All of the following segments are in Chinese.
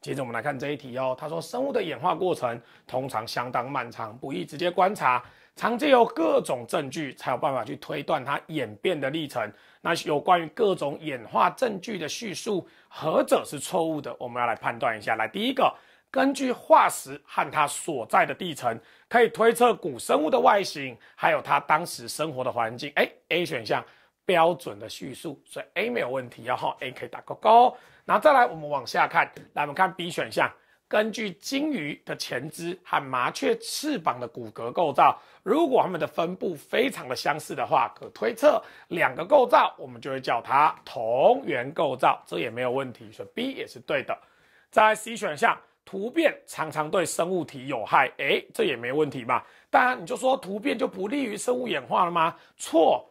接着我们来看这一题哦，他说生物的演化过程通常相当漫长，不易直接观察，常见有各种证据才有办法去推断它演变的历程。那有关于各种演化证据的叙述何者是错误的？我们要来判断一下。来，第一个，根据化石和它所在的地层，可以推测古生物的外形，还有它当时生活的环境。哎，A 选项。标准的叙述，所以 A 没有问题，然后 A 可以打勾勾。然后再来，我们往下看，来我们看 B 选项。根据鲸鱼的前肢和麻雀翅膀的骨骼构造，如果它们的分布非常的相似的话，可推测两个构造，我们就会叫它同源构造，这也没有问题，所以 B 也是对的。在 C 选项，突变常常对生物体有害，诶，这也没问题嘛。当然，你就说突变就不利于生物演化了吗？错。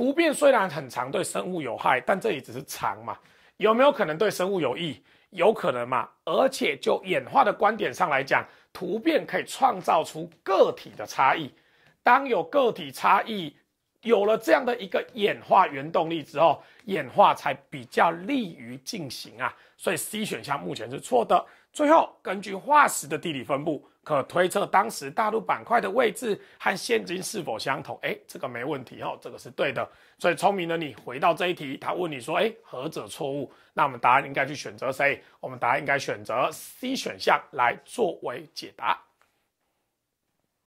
突变虽然很长，对生物有害，但这也只是长嘛，有没有可能对生物有益？有可能嘛？而且就演化的观点上来讲，突变可以创造出个体的差异。当有个体差异。有了这样的一个演化原动力之后，演化才比较利于进行啊，所以 C 选项目前是错的。最后，根据化石的地理分布，可推测当时大陆板块的位置和现今是否相同？哎，这个没问题哦，这个是对的。所以聪明的你，回到这一题，他问你说，哎，何者错误？那我们答案应该去选择谁？我们答案应该选择 C 选项来作为解答。